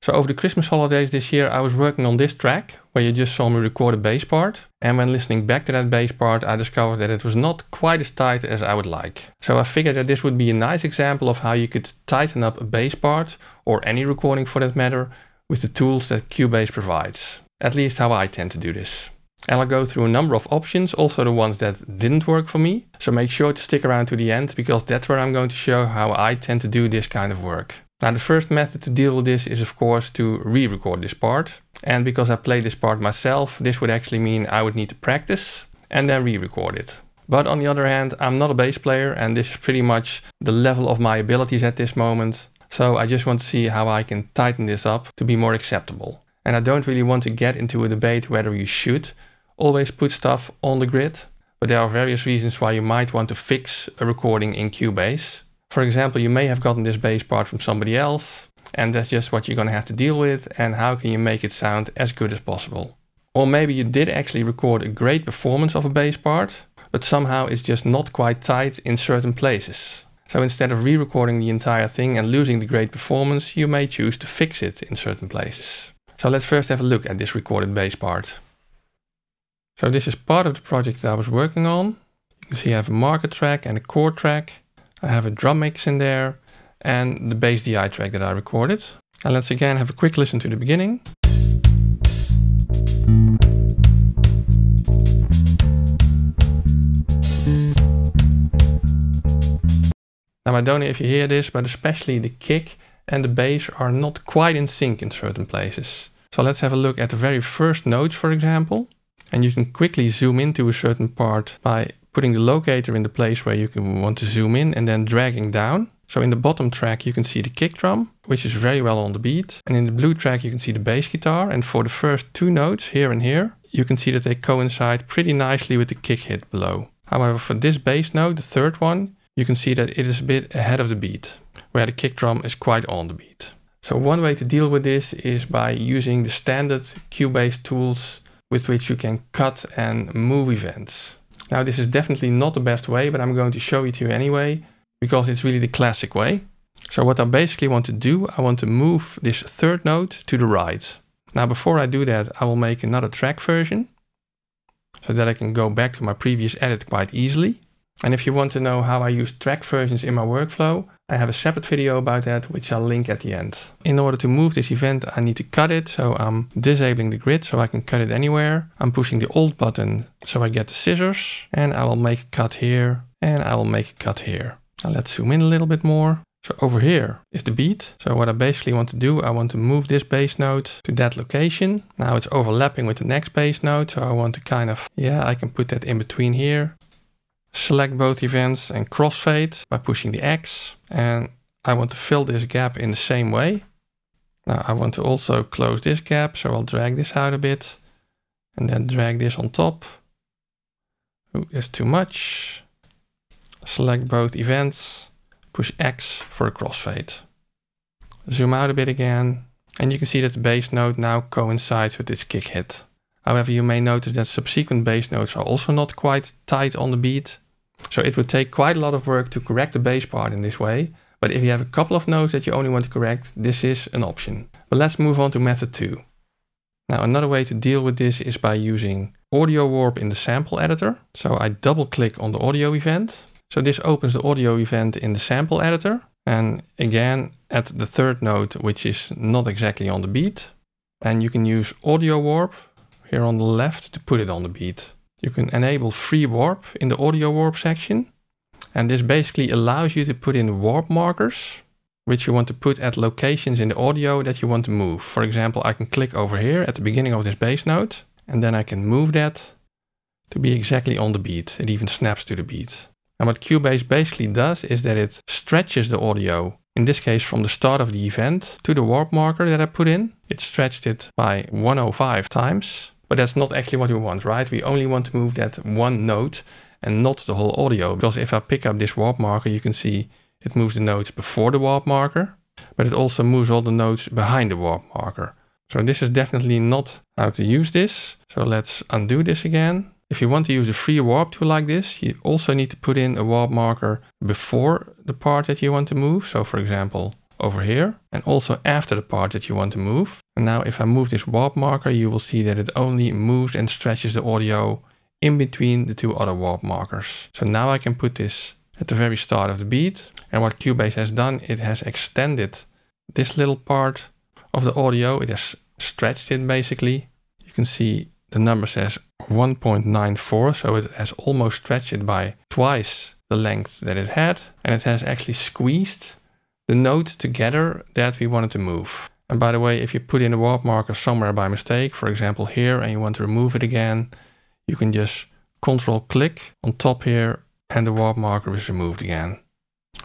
So over the Christmas holidays this year, I was working on this track where you just saw me record a bass part. And when listening back to that bass part, I discovered that it was not quite as tight as I would like. So I figured that this would be a nice example of how you could tighten up a bass part, or any recording for that matter, with the tools that Cubase provides. At least how I tend to do this. And I'll go through a number of options, also the ones that didn't work for me. So make sure to stick around to the end because that's where I'm going to show how I tend to do this kind of work. Now the first method to deal with this is of course to re-record this part. And because I play this part myself, this would actually mean I would need to practice and then re-record it. But on the other hand, I'm not a bass player and this is pretty much the level of my abilities at this moment. So I just want to see how I can tighten this up to be more acceptable. And I don't really want to get into a debate whether you should always put stuff on the grid, but there are various reasons why you might want to fix a recording in Cubase. For example, you may have gotten this bass part from somebody else, and that's just what you're going to have to deal with, and how can you make it sound as good as possible? Or maybe you did actually record a great performance of a bass part, but somehow it's just not quite tight in certain places. So instead of re-recording the entire thing and losing the great performance, you may choose to fix it in certain places. So let's first have a look at this recorded bass part. So this is part of the project that I was working on. You can see I have a marker track and a chord track. I have a drum mix in there and the bass DI track that I recorded. And let's again have a quick listen to the beginning. Now I don't know if you hear this, but especially the kick and the bass are not quite in sync in certain places. So let's have a look at the very first notes, for example. And you can quickly zoom into a certain part by putting the locator in the place where you can want to zoom in and then dragging down. So in the bottom track you can see the kick drum, which is very well on the beat. And in the blue track you can see the bass guitar. And for the first two notes, here and here, you can see that they coincide pretty nicely with the kick hit below. However, for this bass note, the third one, you can see that it is a bit ahead of the beat, where the kick drum is quite on the beat. So one way to deal with this is by using the standard Cubase tools with which you can cut and move events. Now this is definitely not the best way, but I'm going to show it to you anyway, because it's really the classic way. So what I basically want to do, I want to move this third note to the right. Now before I do that, I will make another track version, so that I can go back to my previous edit quite easily. And if you want to know how I use track versions in my workflow, I have a separate video about that, which I'll link at the end. In order to move this event, I need to cut it. So I'm disabling the grid so I can cut it anywhere. I'm pushing the Alt button so I get the scissors and I will make a cut here and I will make a cut here. Now let's zoom in a little bit more. So over here is the beat. So what I basically want to do, I want to move this bass note to that location. Now it's overlapping with the next bass note. So I want to kind of, yeah, I can put that in between here select both events and crossfade by pushing the X. And I want to fill this gap in the same way. Now I want to also close this gap, so I'll drag this out a bit and then drag this on top. Ooh, it's too much. Select both events, push X for a crossfade. Zoom out a bit again, and you can see that the bass note now coincides with this kick hit. However, you may notice that subsequent bass notes are also not quite tight on the beat, so it would take quite a lot of work to correct the base part in this way, but if you have a couple of notes that you only want to correct, this is an option. But let's move on to method 2. Now another way to deal with this is by using audio warp in the sample editor. So I double click on the audio event. So this opens the audio event in the sample editor. And again, at the third note, which is not exactly on the beat. And you can use audio warp here on the left to put it on the beat. You can enable free warp in the audio warp section. And this basically allows you to put in warp markers, which you want to put at locations in the audio that you want to move. For example, I can click over here at the beginning of this bass note, and then I can move that to be exactly on the beat. It even snaps to the beat. And what Cubase basically does is that it stretches the audio, in this case from the start of the event to the warp marker that I put in. It stretched it by 105 times. But that's not actually what we want, right? We only want to move that one note and not the whole audio. Because if I pick up this warp marker, you can see it moves the notes before the warp marker, but it also moves all the notes behind the warp marker. So this is definitely not how to use this. So let's undo this again. If you want to use a free warp tool like this, you also need to put in a warp marker before the part that you want to move. So for example, over here, and also after the part that you want to move. And now if I move this warp marker, you will see that it only moves and stretches the audio in between the two other warp markers. So now I can put this at the very start of the beat. And what Cubase has done, it has extended this little part of the audio. It has stretched it basically. You can see the number says 1.94, so it has almost stretched it by twice the length that it had. And it has actually squeezed the note together that we wanted to move. And by the way, if you put in a warp marker somewhere by mistake, for example here, and you want to remove it again, you can just control click on top here and the warp marker is removed again.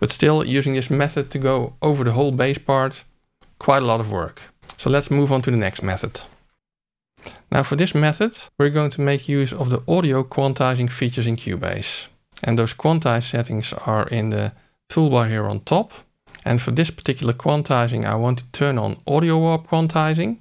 But still using this method to go over the whole base part, quite a lot of work. So let's move on to the next method. Now for this method, we're going to make use of the audio quantizing features in Cubase. And those quantize settings are in the toolbar here on top. And for this particular quantizing, I want to turn on audio warp quantizing.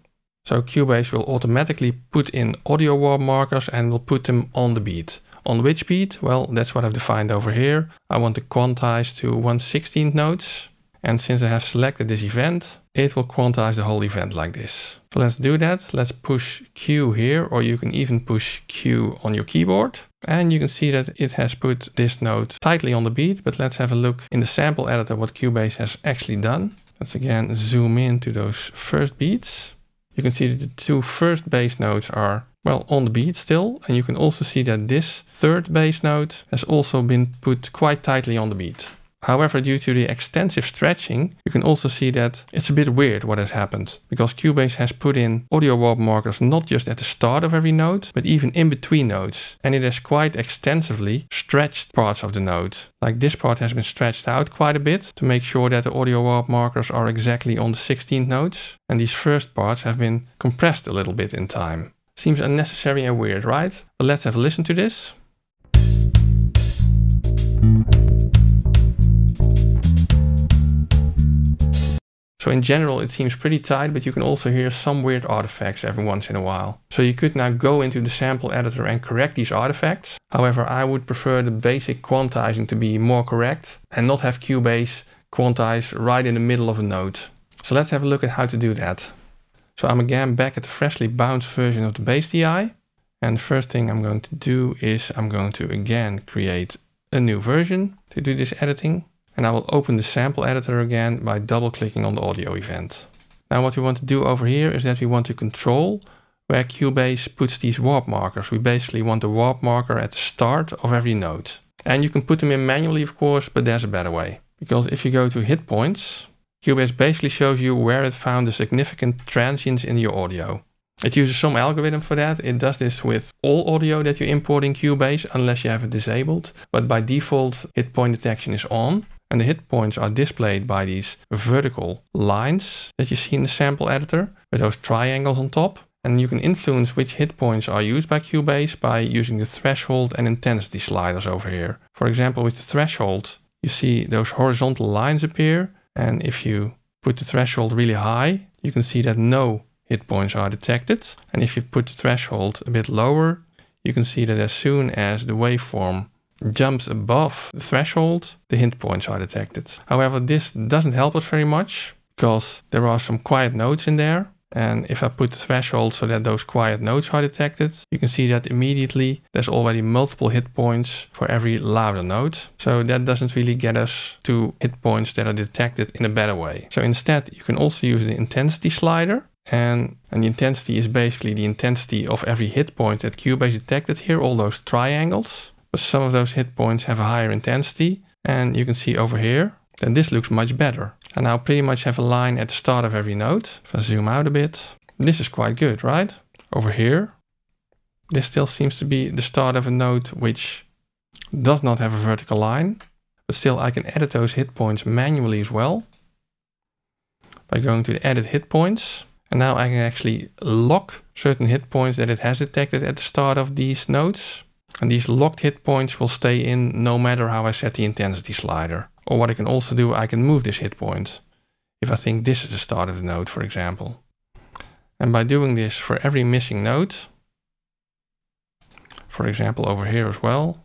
So Cubase will automatically put in audio warp markers and will put them on the beat. On which beat? Well, that's what I've defined over here. I want to quantize to 1 16th notes. And since I have selected this event, it will quantize the whole event like this. So let's do that. Let's push Q here, or you can even push Q on your keyboard. And you can see that it has put this note tightly on the beat, but let's have a look in the sample editor what Cubase has actually done. Let's again zoom in to those first beats. You can see that the two first bass notes are, well, on the beat still. And you can also see that this third bass note has also been put quite tightly on the beat. However, due to the extensive stretching, you can also see that it's a bit weird what has happened, because Cubase has put in audio warp markers not just at the start of every note, but even in between notes, and it has quite extensively stretched parts of the note. Like this part has been stretched out quite a bit to make sure that the audio warp markers are exactly on the 16th notes, and these first parts have been compressed a little bit in time. Seems unnecessary and weird, right? But let's have a listen to this. So in general, it seems pretty tight, but you can also hear some weird artifacts every once in a while. So you could now go into the sample editor and correct these artifacts. However, I would prefer the basic quantizing to be more correct and not have Cubase quantize right in the middle of a note. So let's have a look at how to do that. So I'm again back at the freshly bounced version of the base DI. And the first thing I'm going to do is I'm going to again create a new version to do this editing. And I will open the sample editor again by double clicking on the audio event. Now what we want to do over here is that we want to control where Cubase puts these warp markers. We basically want the warp marker at the start of every note, And you can put them in manually, of course, but there's a better way. Because if you go to hit points, Cubase basically shows you where it found the significant transients in your audio. It uses some algorithm for that. It does this with all audio that you import in Cubase, unless you have it disabled. But by default, hit point detection is on. And the hit points are displayed by these vertical lines that you see in the sample editor with those triangles on top. And you can influence which hit points are used by Cubase by using the threshold and intensity sliders over here. For example, with the threshold, you see those horizontal lines appear. And if you put the threshold really high, you can see that no hit points are detected. And if you put the threshold a bit lower, you can see that as soon as the waveform jumps above the threshold, the hint points are detected. However, this doesn't help us very much because there are some quiet nodes in there. And if I put the threshold so that those quiet nodes are detected, you can see that immediately there's already multiple hit points for every louder node. So that doesn't really get us to hit points that are detected in a better way. So instead, you can also use the intensity slider and, and, the intensity is basically the intensity of every hit point that Cubase detected here, all those triangles some of those hit points have a higher intensity. And you can see over here, then this looks much better. I now pretty much have a line at the start of every node. If I zoom out a bit, this is quite good, right? Over here, this still seems to be the start of a node which does not have a vertical line. But still, I can edit those hit points manually as well by going to the edit hit points. And now I can actually lock certain hit points that it has detected at the start of these nodes. And these locked hit points will stay in no matter how I set the intensity slider. Or what I can also do, I can move this hit point. If I think this is the start of the node, for example. And by doing this for every missing node, for example over here as well.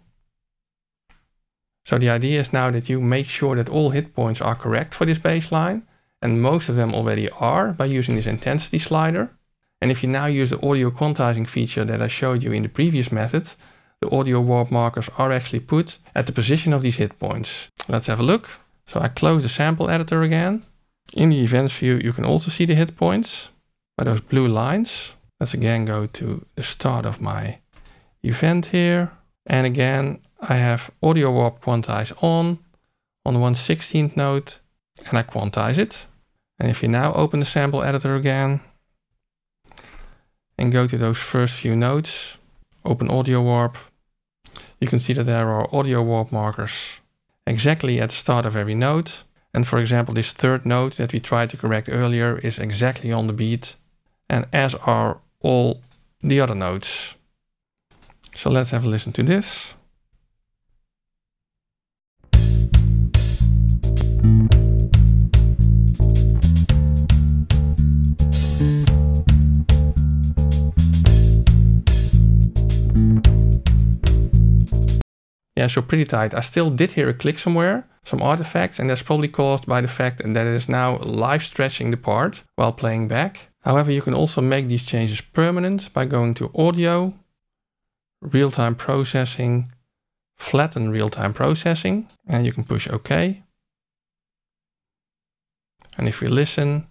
So the idea is now that you make sure that all hit points are correct for this baseline, and most of them already are by using this intensity slider. And if you now use the audio quantizing feature that I showed you in the previous method, the audio warp markers are actually put at the position of these hit points. Let's have a look. So I close the sample editor again. In the events view, you can also see the hit points by those blue lines. Let's again go to the start of my event here. And again, I have audio warp quantize on, on the 116th note, and I quantize it. And if you now open the sample editor again, and go to those first few notes, open audio warp, you can see that there are audio warp markers exactly at the start of every note, And for example, this third note that we tried to correct earlier is exactly on the beat and as are all the other notes. So let's have a listen to this. Yeah, so pretty tight. I still did hear a click somewhere, some artifacts, and that's probably caused by the fact that it is now live stretching the part while playing back. However, you can also make these changes permanent by going to audio, real-time processing, flatten real-time processing, and you can push OK. And if we listen,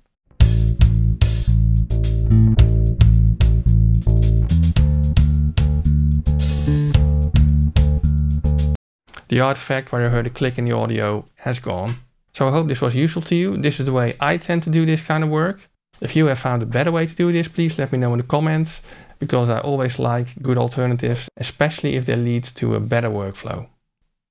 the artifact where I heard a click in the audio has gone. So I hope this was useful to you. This is the way I tend to do this kind of work. If you have found a better way to do this, please let me know in the comments because I always like good alternatives, especially if they lead to a better workflow.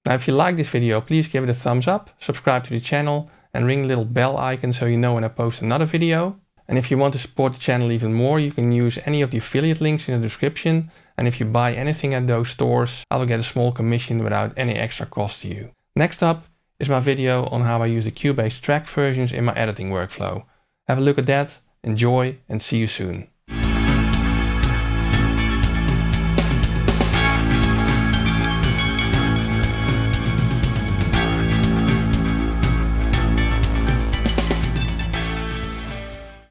Now, if you like this video, please give it a thumbs up, subscribe to the channel and ring the little bell icon so you know when I post another video. And if you want to support the channel even more, you can use any of the affiliate links in the description and if you buy anything at those stores, I will get a small commission without any extra cost to you. Next up is my video on how I use the Cubase track versions in my editing workflow. Have a look at that, enjoy and see you soon.